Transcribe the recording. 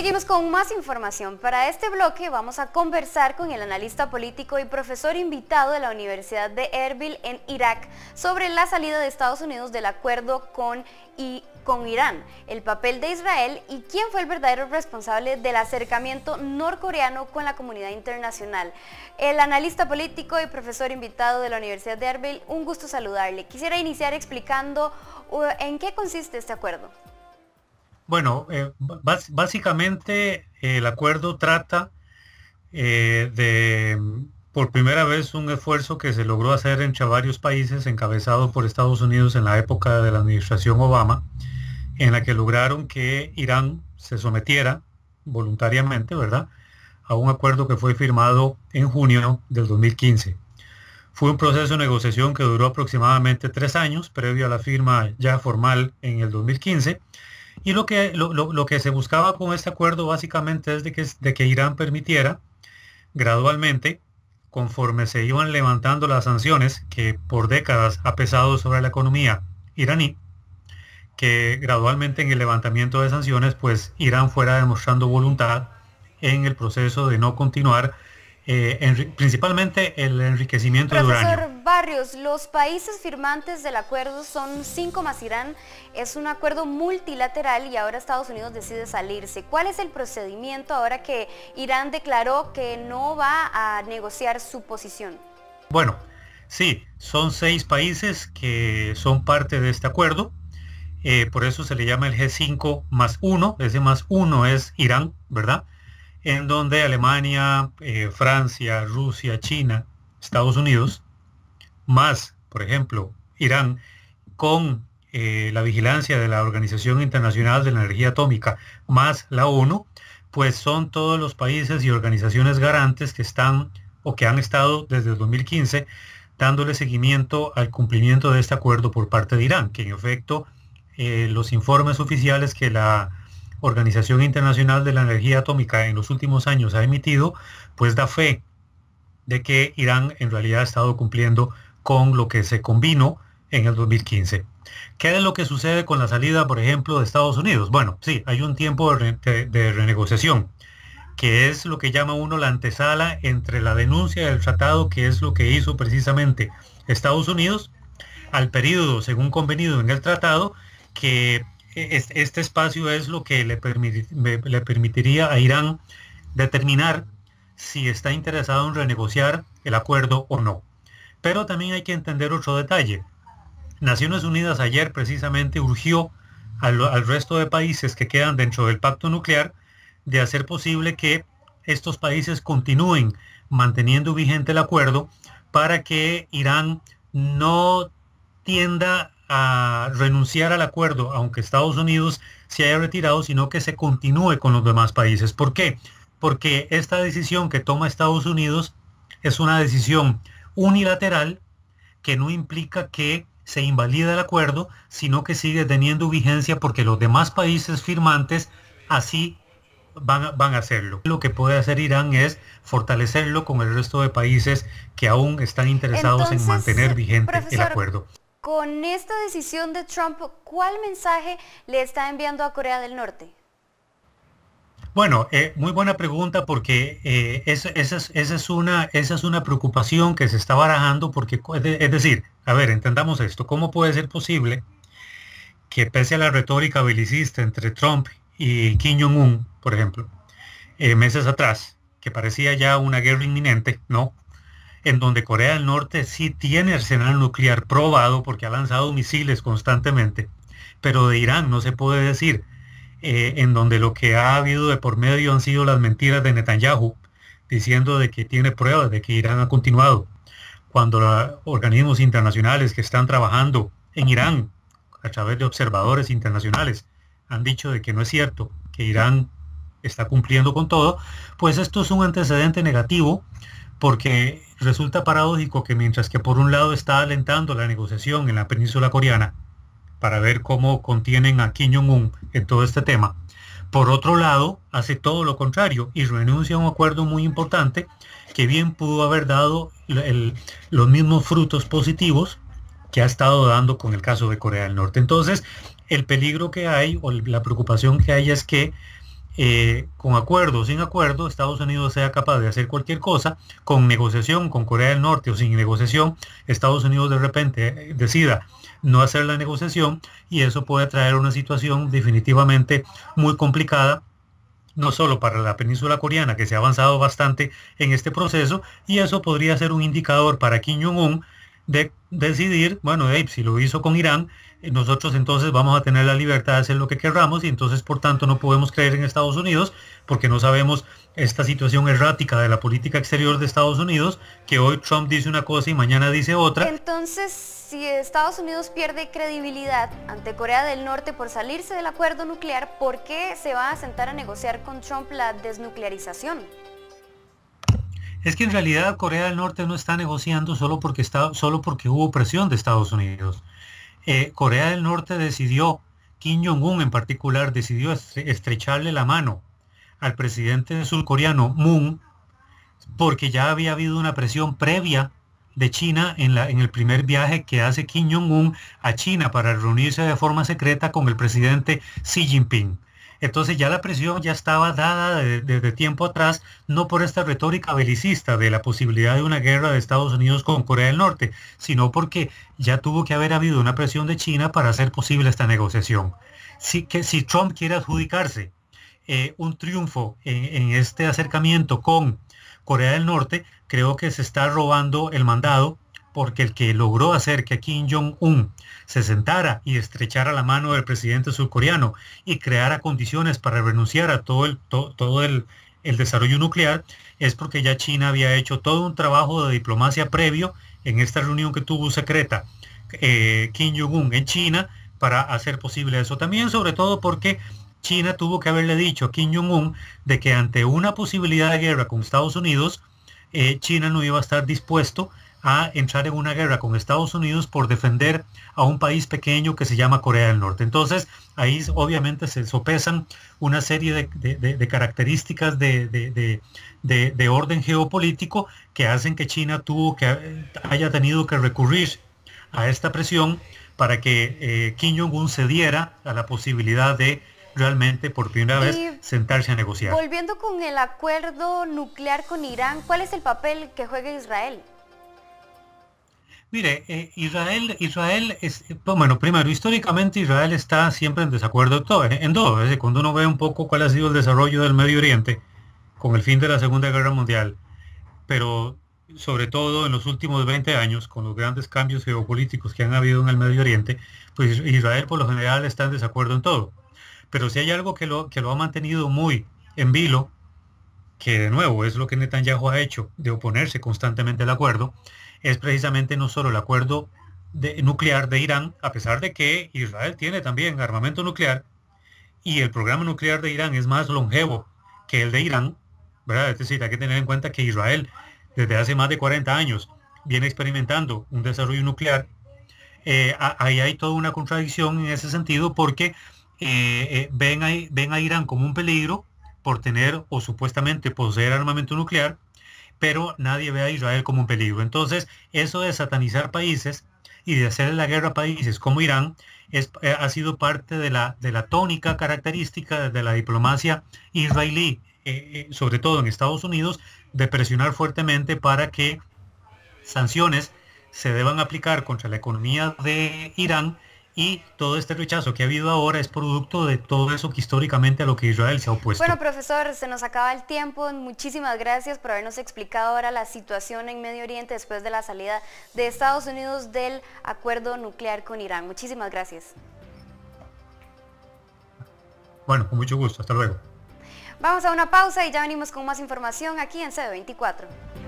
Seguimos con más información. Para este bloque vamos a conversar con el analista político y profesor invitado de la Universidad de Erbil en Irak sobre la salida de Estados Unidos del acuerdo con, y, con Irán, el papel de Israel y quién fue el verdadero responsable del acercamiento norcoreano con la comunidad internacional. El analista político y profesor invitado de la Universidad de Erbil, un gusto saludarle. Quisiera iniciar explicando uh, en qué consiste este acuerdo. Bueno, eh, básicamente eh, el acuerdo trata eh, de por primera vez un esfuerzo que se logró hacer entre varios países, encabezado por Estados Unidos en la época de la administración Obama, en la que lograron que Irán se sometiera voluntariamente, ¿verdad?, a un acuerdo que fue firmado en junio del 2015. Fue un proceso de negociación que duró aproximadamente tres años, previo a la firma ya formal en el 2015, y lo que, lo, que se buscaba con este acuerdo básicamente es de que, de que Irán permitiera gradualmente, conforme se iban levantando las sanciones que por décadas ha pesado sobre la economía iraní, que gradualmente en el levantamiento de sanciones, pues Irán fuera demostrando voluntad en el proceso de no continuar eh, principalmente el enriquecimiento de uranio. Barrios, los países firmantes del acuerdo son cinco más Irán. Es un acuerdo multilateral y ahora Estados Unidos decide salirse. ¿Cuál es el procedimiento ahora que Irán declaró que no va a negociar su posición? Bueno, sí, son seis países que son parte de este acuerdo. Eh, por eso se le llama el G5 más 1. Ese más uno es Irán, ¿verdad? en donde Alemania, eh, Francia, Rusia, China, Estados Unidos, más, por ejemplo, Irán, con eh, la vigilancia de la Organización Internacional de la Energía Atómica, más la ONU, pues son todos los países y organizaciones garantes que están o que han estado desde el 2015 dándole seguimiento al cumplimiento de este acuerdo por parte de Irán, que en efecto eh, los informes oficiales que la Organización Internacional de la Energía Atómica en los últimos años ha emitido, pues da fe de que Irán en realidad ha estado cumpliendo con lo que se combinó en el 2015. ¿Qué es lo que sucede con la salida, por ejemplo, de Estados Unidos? Bueno, sí, hay un tiempo de, renegociación, que es lo que llama uno la antesala entre la denuncia del tratado, que es lo que hizo precisamente Estados Unidos, al periodo, según convenido en el tratado, que este espacio es lo que le, permitiría a Irán determinar si está interesado en renegociar el acuerdo o no. Pero también hay que entender otro detalle. Naciones Unidas ayer precisamente urgió al, al, resto de países que quedan dentro del pacto nuclear de hacer posible que estos países continúen manteniendo vigente el acuerdo para que Irán no tienda a renunciar al acuerdo, aunque Estados Unidos se haya retirado, sino que se continúe con los demás países. ¿Por qué? Porque esta decisión que toma Estados Unidos es una decisión unilateral que no implica que se invalida el acuerdo, sino que sigue teniendo vigencia porque los demás países firmantes así van, a hacerlo. Lo que puede hacer Irán es fortalecerlo con el resto de países que aún están interesados en mantener vigente el acuerdo. Con esta decisión de Trump, ¿cuál mensaje le está enviando a Corea del Norte? Bueno, eh, muy buena pregunta porque eh, esa, es, una, preocupación que se está barajando porque, es decir, a ver, entendamos esto, ¿cómo puede ser posible que pese a la retórica belicista entre Trump y Kim Jong-un, por ejemplo, eh, meses atrás, que parecía ya una guerra inminente, ¿no? en donde Corea del Norte sí tiene arsenal nuclear probado porque ha lanzado misiles constantemente, pero de Irán no se puede decir, eh, en donde lo que ha habido de por medio han sido las mentiras de Netanyahu, diciendo de que tiene pruebas de que Irán ha continuado, cuando organismos internacionales que están trabajando en Irán a través de observadores internacionales han dicho de que no es cierto, que Irán está cumpliendo con todo, pues esto es un antecedente negativo porque resulta paradójico que mientras que por un lado está alentando la negociación en la península coreana para ver cómo contienen a Kim Jong-un en todo este tema, por otro lado hace todo lo contrario y renuncia a un acuerdo muy importante que bien pudo haber dado los mismos frutos positivos que ha estado dando con el caso de Corea del Norte. Entonces, el peligro que hay o la preocupación que hay es que eh, con acuerdo o sin acuerdo, Estados Unidos sea capaz de hacer cualquier cosa, con negociación con Corea del Norte o sin negociación, Estados Unidos de repente eh, decida no hacer la negociación y eso puede traer una situación definitivamente muy complicada no solo para la península coreana, que se ha avanzado bastante en este proceso, y eso podría ser un indicador para Kim Jong-un de decidir, bueno, si lo hizo con Irán, eh, nosotros entonces vamos a tener la libertad de hacer lo que querramos y entonces por tanto no podemos creer en Estados Unidos porque no sabemos esta situación errática de la política exterior de Estados Unidos, que hoy Trump dice una cosa y mañana dice otra. Entonces, si Estados Unidos pierde credibilidad ante Corea del Norte por salirse del acuerdo nuclear, ¿por qué se va a sentar a negociar con Trump la desnuclearización? es que en realidad Corea del Norte no está negociando solo porque, solo porque hubo presión de Estados Unidos. Eh, Corea del Norte decidió, Kim Jong-un en particular, decidió estrecharle la mano al presidente surcoreano Moon porque ya había habido una presión previa de China en, la, en el primer viaje que hace Kim Jong-un a China para reunirse de forma secreta con el presidente Xi Jinping. Entonces ya la presión ya estaba dada desde tiempo atrás, no por esta retórica belicista de la posibilidad de una guerra de Estados Unidos con Corea del Norte, sino porque ya tuvo que haber habido una presión de China para hacer posible esta negociación. Si, que, si Trump quiere adjudicarse eh, un triunfo en este acercamiento con Corea del Norte, creo que se está robando el mandado porque el que logró hacer que Kim Jong-un se sentara y estrechara la mano del presidente surcoreano y creara condiciones para renunciar a todo el, todo el, desarrollo nuclear, es porque ya China había hecho todo un trabajo de diplomacia previo en esta reunión que tuvo secreta eh, Kim Jong-un en China para hacer posible eso. También sobre todo porque China tuvo que haberle dicho a Kim Jong-un de que ante una posibilidad de guerra con Estados Unidos, eh, China no iba a estar dispuesto a entrar en una guerra con Estados Unidos por defender a un país pequeño que se llama Corea del Norte. Entonces, ahí obviamente se sopesan una serie de, características de, orden geopolítico que hacen que China tuvo que eh, haya tenido que recurrir a esta presión para que eh, Kim Jong-un cediera a la posibilidad de realmente por primera vez sentarse a negociar. Volviendo con el acuerdo nuclear con Irán, ¿cuál es el papel que juega Israel? Mire, eh, Israel, Israel es, bueno, primero, históricamente Israel está siempre en desacuerdo todo, en todo. cuando uno ve un poco cuál ha sido el desarrollo del Medio Oriente con el fin de la Segunda Guerra Mundial, pero sobre todo en los últimos 20 años, con los grandes cambios geopolíticos que han habido en el Medio Oriente, pues Israel por lo general está en desacuerdo en todo. Pero si hay algo que lo, que lo ha mantenido muy en vilo que de nuevo es lo que Netanyahu ha hecho de oponerse constantemente al acuerdo, es precisamente no solo el acuerdo nuclear de Irán, a pesar de que Israel tiene también armamento nuclear y el programa nuclear de Irán es más longevo que el de Irán, ¿verdad? Es decir, hay que tener en cuenta que Israel desde hace más de 40 años viene experimentando un desarrollo nuclear. Eh, ahí hay toda una contradicción en ese sentido porque eh, eh, ven a Irán como un peligro por tener o supuestamente poseer armamento nuclear, pero nadie ve a Israel como un peligro. Entonces, eso de satanizar países y de hacer la guerra a países como Irán es, eh, ha sido parte de la, de la tónica característica de la diplomacia israelí, eh, eh, sobre todo en Estados Unidos, de presionar fuertemente para que sanciones se deban aplicar contra la economía de Irán y todo este rechazo que ha habido ahora es producto de todo eso que históricamente a lo que Israel se ha opuesto. Bueno, profesor, se nos acaba el tiempo. Muchísimas gracias por habernos explicado ahora la situación en Medio Oriente después de la salida de Estados Unidos del acuerdo nuclear con Irán. Muchísimas gracias. Bueno, con mucho gusto. Hasta luego. Vamos a una pausa y ya venimos con más información aquí en CB24.